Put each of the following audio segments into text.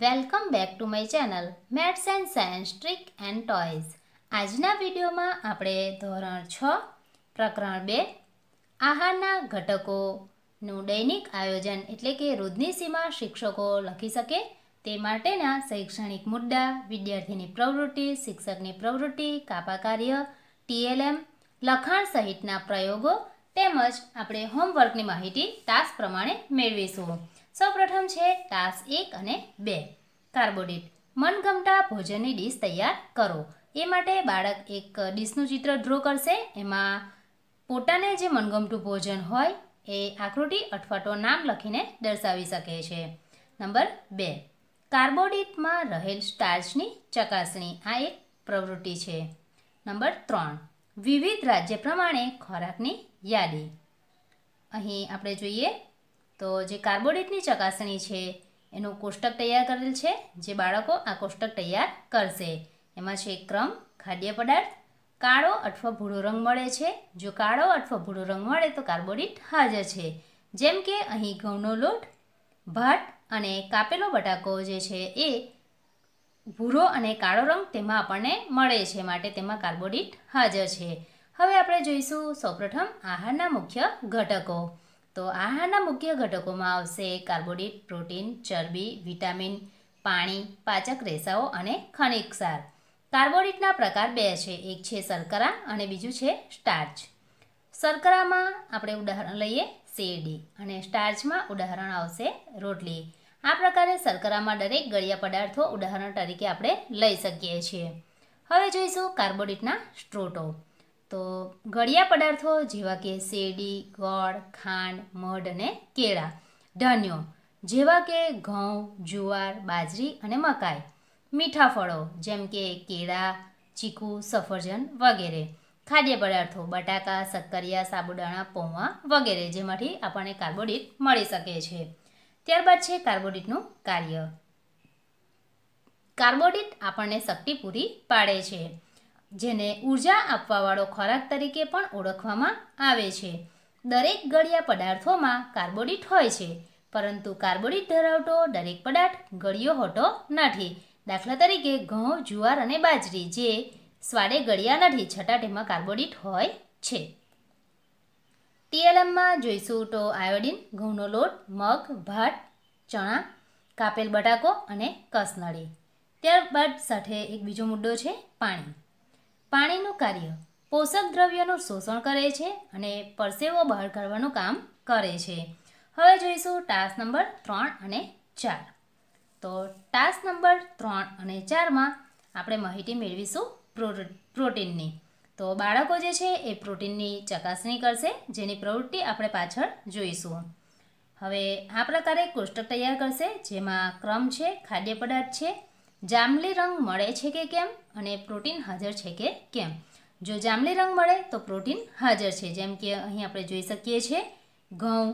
Welcome back to my channel maths and science trick and toys આજના વિડીયોમાં આપણે ધોરણ છ પ્રકરણ બે આહારના ઘટકોનું દૈનિક આયોજન એટલે કે રોજની સીમા શિક્ષકો લખી શકે તે માટેના શૈક્ષણિક મુદ્દા વિદ્યાર્થીની પ્રવૃત્તિ શિક્ષકની પ્રવૃત્તિ કાપા કાર્ય ટીએલએમ લખાણ સહિતના પ્રયોગો તેમજ આપણે હોમવર્કની માહિતી ટાસ્ક પ્રમાણે મેળવીશું સૌપ્રથમ છે ટાસ્ક એક અને બે કાર્બોડિટ મનગમતા ભોજનની ડીશ તૈયાર કરો એ માટે બાળક એક ડીશનું ચિત્ર ડ્રો કરશે એમાં પોતાને જે મનગમતું ભોજન હોય એ આકૃતિ અથવા તો નામ લખીને દર્શાવી શકે છે નંબર બે કાર્બોડિટમાં રહેલ સ્ટાર્ચની ચકાસણી આ એક પ્રવૃત્તિ છે નંબર ત્રણ વિવિધ રાજ્ય પ્રમાણે ખોરાકની યાદી અહીં આપણે જોઈએ તો જે કાર્બોડેટની ચકાસણી છે એનું કોષ્ટક તૈયાર કરેલ છે જે બાળકો આ કોષ્ટક તૈયાર કરશે એમાં છે ક્રમ ખાદ્ય પદાર્થ કાળો અથવા ભૂરો રંગ મળે છે જો કાળો અથવા ભૂરો રંગ મળે તો કાર્બોડિટ હાજર છે જેમ કે અહીં ઘઉંનો લોટ ભાટ અને કાપેલો બટાકો જે છે એ ભૂરો અને કાળો રંગ તેમાં આપણને મળે છે માટે તેમાં કાર્બોડિટ હાજર છે હવે આપણે જોઈશું સૌપ્રથમ આહારના મુખ્ય ઘટકો તો આહારના મુખ્ય ઘટકોમાં આવશે કાર્બોડિટ પ્રોટીન ચરબી વિટામિન પાણી પાચક રેસાઓ અને ખનિજ ક્ષાર કાર્બોડિટના પ્રકાર બે છે એક છે શર્કરા અને બીજું છે સ્ટાર્ચ શર્કરામાં આપણે ઉદાહરણ લઈએ શેરડી અને સ્ટાર્ચમાં ઉદાહરણ આવશે રોટલી આ પ્રકારે શર્કરામાં દરેક ગળિયા પદાર્થો ઉદાહરણ તરીકે આપણે લઈ શકીએ છીએ હવે જોઈશું કાર્બોડિટના સ્ટ્રોટો તો ગળ્યા પદાર્થો જેવા કે શેરડી ગોળ ખાંડ મઢ અને કેળા ધાન્યો જેવા કે ઘઉં જુવાર બાજરી અને મકાઈ મીઠા ફળો જેમ કે કેળા ચીકુ સફરજન વગેરે ખાદ્ય પદાર્થો બટાકા સક્કરિયા સાબુદાણા પૌવા વગેરે જેમાંથી આપણને કાર્બોડિટ મળી શકે છે ત્યારબાદ છે કાર્બોડિટનું કાર્ય કાર્બોડિટ આપણને શક્તિ પૂરી પાડે છે જેને ઉર્જા આપવાવાળો ખોરાક તરીકે પણ ઓળખવામાં આવે છે દરેક ગળિયા પદાર્થોમાં કાર્બોડિટ હોય છે પરંતુ કાર્બોડિટ ધરાવતો દરેક પદાર્થ ગળ્યો હોતો નથી દાખલા તરીકે ઘઉં જુવાર અને બાજરી જે સ્વાડે ગળ્યા નથી છતાં તેમાં કાર્બોડિટ હોય છે ટીએલએમમાં જોઈશું તો આયોડિન ઘઉંનો લોટ મગ ભાત ચણા કાપેલ બટાકો અને કસનળી ત્યારબાદ સાથે એક બીજો મુદ્દો છે પાણી પાણીનું કાર્ય પોષક દ્રવ્યનું શોષણ કરે છે અને પરસેવો બહાર કાઢવાનું કામ કરે છે હવે જોઈશું ટાસ્ક નંબર ત્રણ અને ચાર તો ટાસ્ક નંબર ત્રણ અને ચારમાં આપણે માહિતી મેળવીશું પ્રોટીનની તો બાળકો જે છે એ પ્રોટીનની ચકાસણી કરશે જેની પ્રવૃત્તિ આપણે પાછળ જોઈશું હવે આ પ્રકારે કોષ્ટક તૈયાર કરશે જેમાં ક્રમ છે ખાદ્ય પદાર્થ છે જામલી રંગ મળે છે કે કેમ અને પ્રોટીન હાજર છે કે કેમ જો જામલી રંગ મળે તો પ્રોટીન હાજર છે જેમ કે અહીં આપણે જોઈ શકીએ છીએ ઘઉં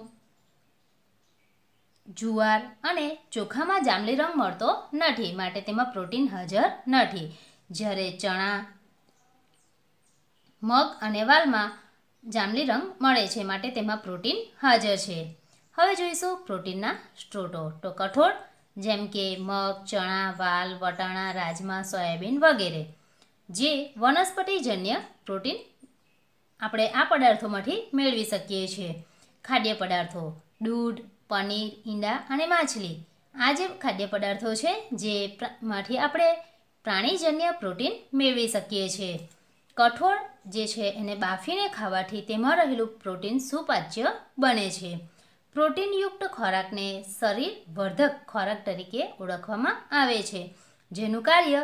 જુવાર અને ચોખામાં જાંબલી રંગ મળતો નથી માટે તેમાં પ્રોટીન હાજર નથી જ્યારે ચણા મગ અને વાલમાં જાંબલી રંગ મળે છે માટે તેમાં પ્રોટીન હાજર છે હવે જોઈશું પ્રોટીનના સ્ત્રોતો તો કઠોળ જેમ કે મગ ચણા વાલ વટાણા રાજમા સોયાબીન વગેરે જે વનસ્પતિજન્ય પ્રોટીન આપણે આ પદાર્થોમાંથી મેળવી શકીએ છીએ ખાદ્ય પદાર્થો દૂધ પનીર ઈંડા અને માછલી આ જે ખાદ્ય પદાર્થો છે જે માંથી આપણે પ્રાણીજન્ય પ્રોટીન મેળવી શકીએ છીએ કઠોળ જે છે એને બાફીને ખાવાથી તેમાં રહેલું પ્રોટીન સુપાચ્ય બને છે પ્રોટીનયુક્ત ખોરાકને શરીર વર્ધક ખોરાક તરીકે ઓળખવામાં આવે છે જેનું કાર્ય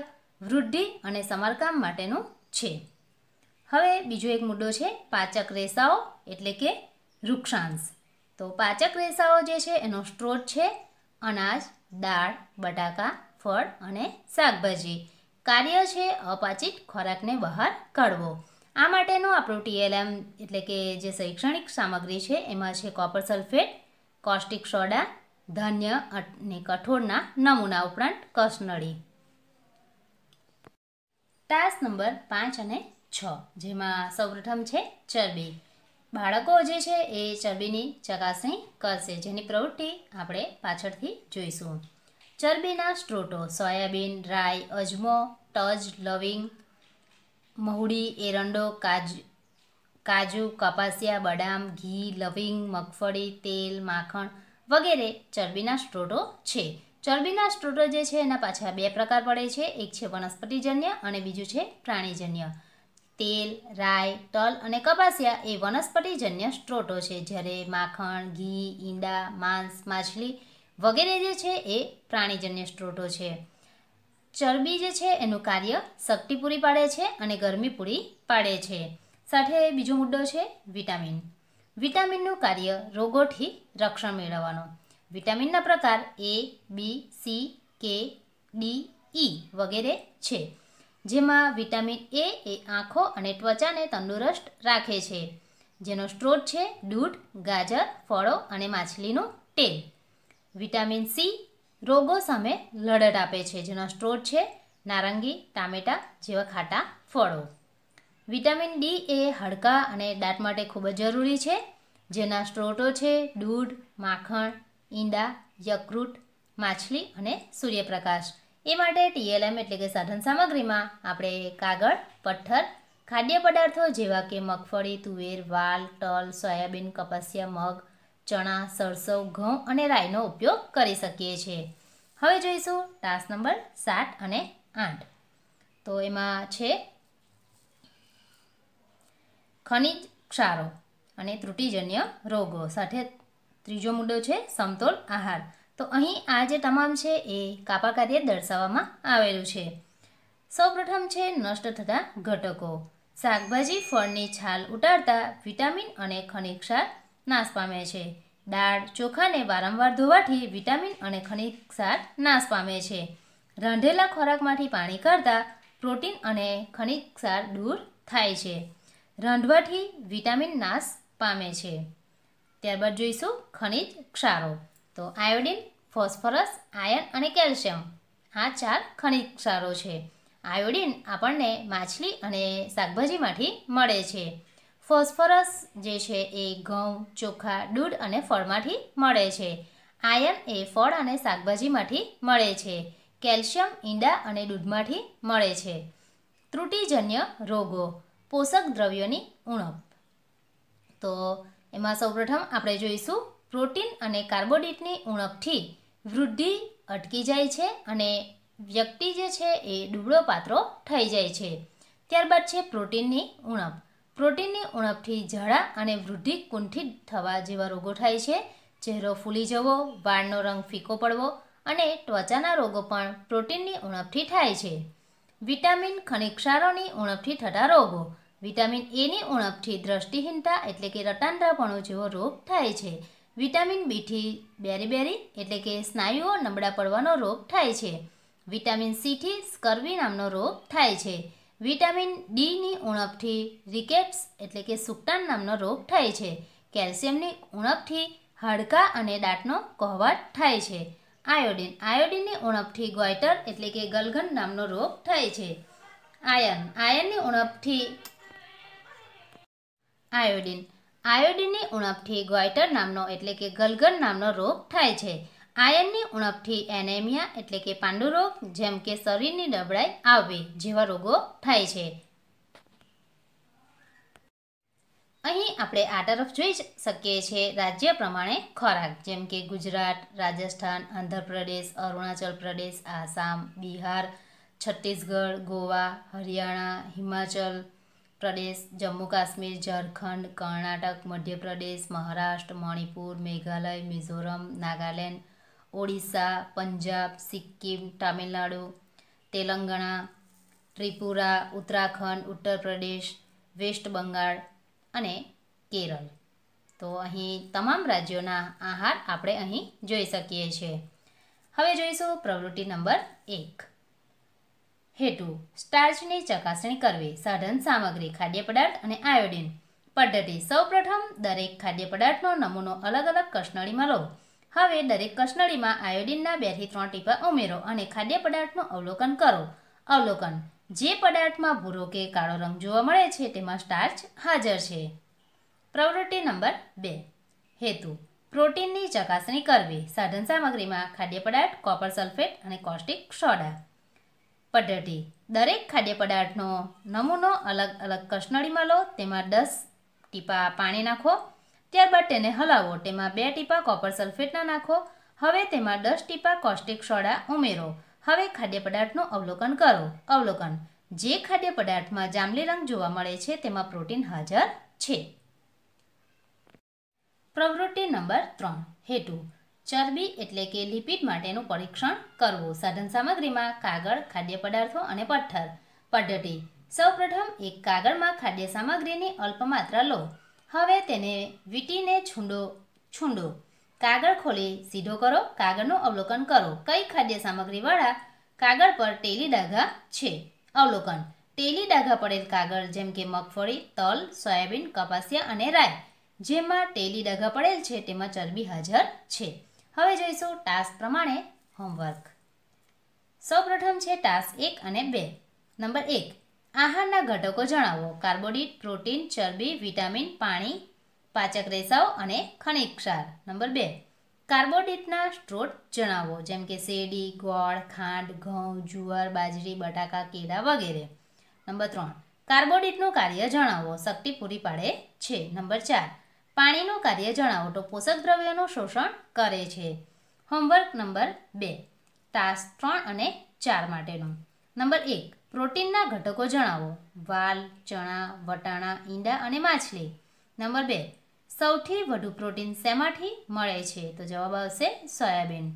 વૃદ્ધિ અને સમારકામ માટેનું છે હવે બીજો એક મુદ્દો છે પાચક રેસાઓ એટલે કે વૃક્ષાંશ તો પાચક રેસાઓ જે છે એનો સ્ત્રોત છે અનાજ દાળ બટાકા ફળ અને શાકભાજી કાર્ય છે અપાચિત ખોરાકને બહાર કાઢવો આ માટેનો આપણો ટીએલએમ એટલે કે જે શૈક્ષણિક સામગ્રી છે એમાં છે કોપર સલ્ફેટ કોસ્ટિક સોડા ધન્ય અને કઠોળના નમૂના ઉપરાંત કસનળી ટાસ્ક નંબર પાંચ અને છ જેમાં સૌપ્રથમ છે ચરબી બાળકો જે છે એ ચરબીની ચકાસણી કરશે જેની પ્રવૃત્તિ આપણે પાછળથી જોઈશું ચરબીના સ્ટ્રોટો સોયાબીન રાઈ અજમો તજ લવિંગ મહુડી એરંડો કાજુ કાજુ કપાસિયા બદામ ઘી લવિંગ મગફળી તેલ માખણ વગેરે ચરબીના સ્ત્રોતો છે ચરબીના સ્ત્રોતો જે છે એના પાછા બે પ્રકાર પડે છે એક છે વનસ્પતિજન્ય અને બીજું છે પ્રાણીજન્ય તેલ રાઈ તલ અને કપાસિયા એ વનસ્પતિજન્ય સ્ત્રોતો છે જ્યારે માખણ ઘી ઈંડા માંસ માછલી વગેરે જે છે એ પ્રાણીજન્ય સ્ત્રોતો છે ચરબી જે છે એનું કાર્ય શક્તિ પૂરી પાડે છે અને ગરમી પૂરી પાડે છે સાથે બીજો મુદ્દો છે વિટામિન વિટામિનનું કાર્ય રોગોથી રક્ષણ મેળવવાનું વિટામિનના પ્રકાર એ બી સી કે ડી ઈ વગેરે છે જેમાં વિટામિન એ એ આંખો અને ત્વચાને તંદુરસ્ત રાખે છે જેનો સ્ત્રોત છે દૂધ ગાજર ફળો અને માછલીનું તેલ વિટામિન સી રોગો સામે લડત આપે છે જેનો સ્ત્રોત છે નારંગી ટામેટા જેવા ખાટા ફળો વિટામિન ડી એ હાડકાં અને દાંત માટે ખૂબ જ જરૂરી છે જેના સ્ત્રોતો છે દૂધ માખણ ઈંડા યકૃત માછલી અને સૂર્યપ્રકાશ એ માટે ટીએલએમ એટલે કે સાધન સામગ્રીમાં આપણે કાગળ પથ્થર ખાદ્ય પદાર્થો જેવા કે મગફળી તુવેર વાલ તલ સોયાબીન કપાસિયા મગ ચણા સરસવ ઘઉં અને રાઈનો ઉપયોગ કરી શકીએ છીએ હવે જોઈશું ટાસ્ક નંબર સાત અને આઠ તો એમાં છે ખનિજ ક્ષારો અને ત્રુટિજન્ય રોગો સાથે ત્રીજો મુદ્દો છે સમતોલ આહાર તો અહીં આ જે તમામ છે એ કાપા કાર્ય દર્શાવવામાં આવેલું છે સૌપ્રથમ છે નષ્ટ થતા ઘટકો શાકભાજી ફળની છાલ ઉતારતા વિટામિન અને ખનિજ ક્ષાર નાશ પામે છે દાળ ચોખાને વારંવાર ધોવાથી વિટામિન અને ખનિજ સાર નાશ પામે છે રાંધેલા ખોરાકમાંથી પાણી કરતાં પ્રોટીન અને ખનિજ સાર દૂર થાય છે રાંધવાથી વિટામિન નાશ પામે છે ત્યારબાદ જોઈશું ખનિજ ક્ષારો તો આયોડિન ફોસ્ફરસ આયર્ન અને કેલ્શિયમ આ ચાર ખનિજ ક્ષારો છે આયોડિન આપણને માછલી અને શાકભાજીમાંથી મળે છે ફોસ્ફરસ જે છે એ ઘઉં ચોખા દૂધ અને ફળમાંથી મળે છે આયર્ન એ ફળ અને શાકભાજીમાંથી મળે છે કેલ્શિયમ ઈંડા અને દૂધમાંથી મળે છે ત્રુટિજન્ય રોગો પોષક દ્રવ્યોની ઉણપ તો એમાં સૌપ્રથમ આપણે જોઈશું પ્રોટીન અને કાર્બોડિટની ઉણપથી વૃદ્ધિ અટકી જાય છે અને વ્યક્તિ જે છે એ ડૂબળો પાત્રો થઈ જાય છે ત્યારબાદ છે પ્રોટીનની ઉણપ પ્રોટીનની ઉણપથી ઝાડા અને વૃદ્ધિ કુંઠિત થવા જેવા રોગો થાય છે ચહેરો ફૂલી જવો વાળનો રંગ ફીકો પડવો અને ત્વચાના રોગો પણ પ્રોટીનની ઉણપથી થાય છે વિટામિન ખનિજ ક્ષારોની ઉણપથી થતા રોગો વિટામિન એની ઉણપથી દ્રષ્ટિહીનતા એટલે કે રટાંડરાપણો જેવો રોગ થાય છે વિટામિન બીથી બેરી બેરી એટલે કે સ્નાયુઓ નબળા પડવાનો રોગ થાય છે વિટામિન સીથી સ્કર્વી નામનો રોગ થાય છે વિટામિન ડીની ઉણપથી રિકેપ્સ એટલે કે સુકટાન નામનો રોગ થાય છે કેલ્શિયમની ઉણપથી હાડકાં અને દાંતનો કહેવાટ થાય છે આયોડિન આયોડિનની ઉણપથી ગોઈટર એટલે કે ગલગન નામનો રોગ થાય છે આયર્ન આયર્નની ઉણપથી આયોડિન આયોડિનની ઉણપથી ગોઈટર નામનો એટલે કે ગલગન નામનો રોગ થાય છે આયનની ઉણપથી એનેમિયા એટલે કે પાંડુરોગ જેમ કે શરીરની નબળાઈ આવવી જેવા રોગો થાય છે અહીં આપણે આ તરફ જોઈ શકીએ છીએ રાજ્ય પ્રમાણે ખોરાક જેમ કે ગુજરાત રાજસ્થાન આંધ્રપ્રદેશ અરુણાચલ પ્રદેશ આસામ બિહાર છત્તીસગઢ ગોવા હરિયાણા હિમાચલ પ્રદેશ જમ્મુ કાશ્મીર ઝારખંડ કર્ણાટક મધ્યપ્રદેશ મહારાષ્ટ્ર મણિપુર મેઘાલય મિઝોરમ નાગાલેન્ડ ઓડિશા પંજાબ સિક્કિમ તામિલનાડુ તેલંગણા ત્રિપુરા ઉત્તરાખંડ ઉત્તર પ્રદેશ વેસ્ટ બંગાળ અને કેરળ તો અહીં તમામ રાજ્યોના આહાર આપણે અહીં જોઈ શકીએ છીએ હવે જોઈશું પ્રવૃત્તિ નંબર એક હેતુ સ્ટાર્ચની ચકાસણી કરવી સાધન સામગ્રી ખાદ્ય પદાર્થ અને આયોડિન પદ્ધતિ સૌપ્રથમ દરેક ખાદ્ય પદાર્થનો નમૂનો અલગ અલગ કસનળીમાં લો હવે દરેક કસનળીમાં આયોડિનના બેથી ત્રણ ટીપા ઉમેરો અને ખાદ્ય પદાર્થનું અવલોકન કરો અવલોકન જે પદાર્થમાં ભૂરો કે કાળો રંગ જોવા મળે છે તેમાં સ્ટાર્ચ હાજર છે પ્રવૃત્તિ નંબર બે હેતુ પ્રોટીનની ચકાસણી કરવી સાધન સામગ્રીમાં ખાદ્ય પદાર્થ કોપર સલ્ફેટ અને કોસ્ટિક સોડા પદ્ધતિ દરેક ખાદ્ય પદાર્થનો નમૂનો અલગ અલગ કસનળીમાં લો તેમાં દસ ટીપા પાણી નાખો ત્યારબાદ તેને હલાવો તેમાં બે ટીપા કોપર સલ્ફેટના નાખો હવે તેમાં દસ ટીપા કોસ્ટિક સોડા ઉમેરો હવે ખાદ્ય પદાર્થનું અવલોકન કરો અવલોકન જે ખાદ્ય પદાર્થમાં જાંબલી રંગ જોવા મળે છે તેમાં પ્રોટીન હાજર છે પ્રવૃત્તિ નંબર ત્રણ હેતુ ચરબી એટલે કે લિપિડ માટેનું પરીક્ષણ કરવું સાધન સામગ્રીમાં કાગળ ખાદ્ય પદાર્થો અને પથ્થર પદ્ધતિ સૌપ્રથમ એક કાગળમાં ખાદ્ય સામગ્રીની અલ્પ માત્રા લો હવે તેને વીટીને છૂંડો છૂંડો કાગળ ખોલી સીધો કરો કાગળનું અવલોકન કરો કઈ ખાદ્ય સામગ્રીવાળા કાગળ પર ટેલી ડાઘા છે અવલોકન ટેલી ડાઘા પડેલ કાગળ જેમ કે મગફળી તલ સોયાબીન કપાસિયા અને રાય જેમાં ટેલી ડાઘા પડેલ છે તેમાં ચરબી હાજર છે હવે જોઈશું ટાસ્ક પ્રમાણે હોમવર્ક સૌપ્રથમ છે ટાસ્ક એક અને બે નંબર એક આહારના ઘટકો જણાવો કાર્બોડિટ પ્રોટીન ચરબી વિટામિન પાણી પાચક રેસાઓ અને ખનિજ ક્ષાર નંબર બે કાર્બોડિટના સ્ત્રોત જણાવો જેમ કે શેરડી ગોળ ખાંડ ઘઉં જુવાર બાજરી બટાકા કેળા વગેરે નંબર ત્રણ કાર્બોડિટનું કાર્ય જણાવો શક્તિ પૂરી પાડે છે નંબર ચાર પાણીનું કાર્ય જણાવો તો પોષક દ્રવ્યોનું શોષણ કરે છે હોમવર્ક નંબર બે ટાસ્ક ત્રણ અને ચાર માટેનું નંબર એક પ્રોટીનના ઘટકો જણાવો વાલ ચણા વટાણા ઈંડા અને માછલી નંબર બે સૌથી વધુ પ્રોટીન શેમાંથી મળે છે તો જવાબ આવશે સોયાબીન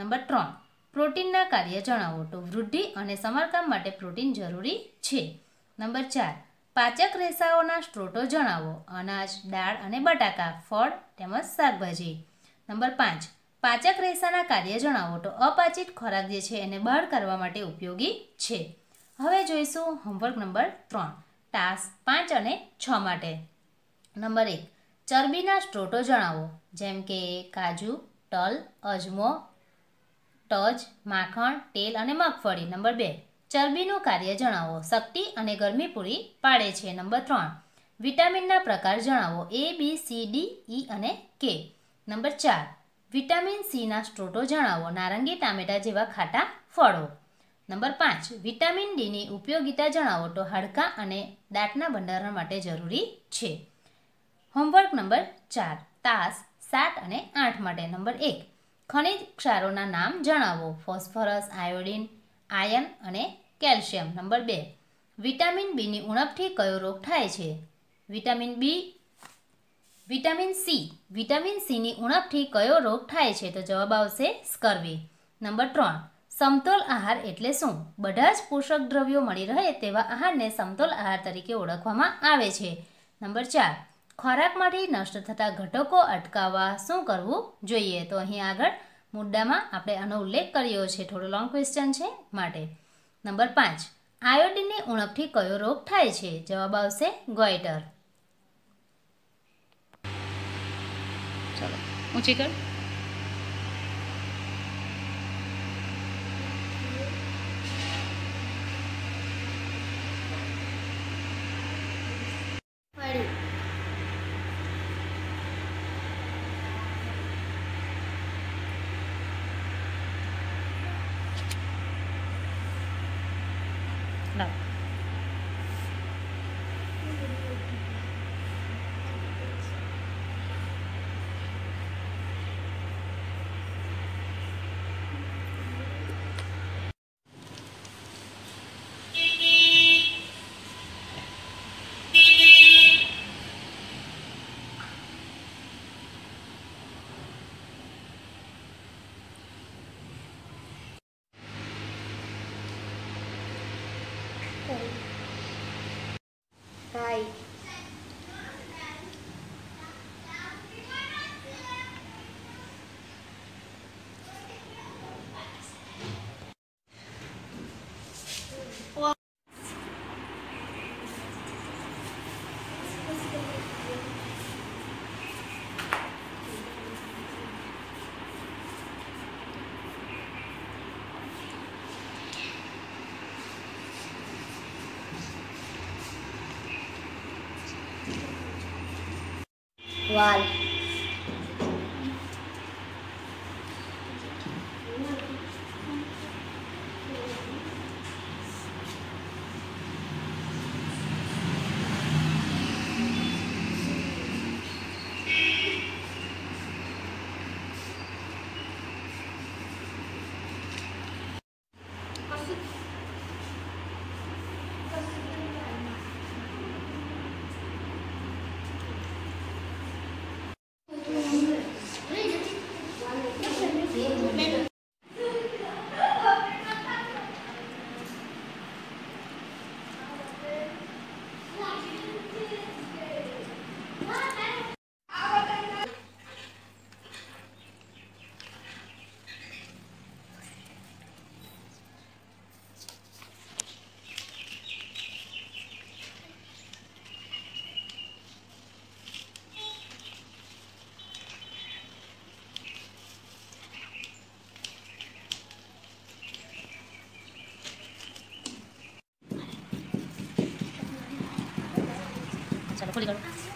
નંબર ત્રણ પ્રોટીનના કાર્ય જણાવો તો વૃદ્ધિ અને સમારકામ માટે પ્રોટીન જરૂરી છે નંબર ચાર પાચક રેસાઓના સ્ત્રોતો જણાવો અનાજ દાળ અને બટાકા ફળ તેમજ શાકભાજી નંબર પાંચ પાચક રેસાના કાર્ય જણાવો તો અપાચિત ખોરાક જે છે એને બહાર કરવા માટે ઉપયોગી છે હવે જોઈશું હોમવર્ક નંબર ત્રણ ટાસ્ક પાંચ અને છ માટે નંબર એક ચરબીના સ્ત્રોતો જણાવો જેમ કે કાજુ ટલ અજમો ટજ માખણ તેલ અને મગફળી નંબર બે ચરબીનું કાર્ય જણાવો શક્તિ અને ગરમી પૂરી પાડે છે નંબર ત્રણ વિટામિનના પ્રકાર જણાવો એ બી સી ડી ઈ અને કે નંબર ચાર વિટામિન સીના સ્ત્રોતો જણાવો નારંગી ટામેટા જેવા ખાટા ફળો નંબર પાંચ વિટામિન ડીની ઉપયોગિતા જણાવો તો હાડકાં અને દાંતના ભંડારણ માટે જરૂરી છે હોમવર્ક નંબર ચાર તાસ સાત અને આઠ માટે નંબર એક ખનિજ ક્ષારોના નામ જણાવો ફોસ્ફરસ આયોડિન આયન અને કેલ્શિયમ નંબર બે વિટામિન બીની ઉણપથી કયો રોગ થાય છે vitamin B vitamin C vitamin સીની ઉણપથી કયો રોગ થાય છે તો જવાબ આવશે સ્કરવી નંબર ત્રણ સમતોલ આહાર એટલે શું બધા જ પોષક દ્રવ્યો મળી રહે તેવા આહારને સમતોલ આહાર તરીકે ઓળખવામાં આવે છે નંબર ચાર ખોરાકમાંથી નષ્ટ થતા ઘટકો અટકાવવા શું કરવું જોઈએ તો અહીં આગળ મુદ્દામાં આપણે આનો ઉલ્લેખ કર્યો છે થોડો લોંગ ક્વેશ્ચન છે માટે નંબર પાંચ આયોડિનની ઉણપથી કયો રોગ થાય છે જવાબ આવશે ગોઈટર ચલો ઊંચી કર now Wall. これが。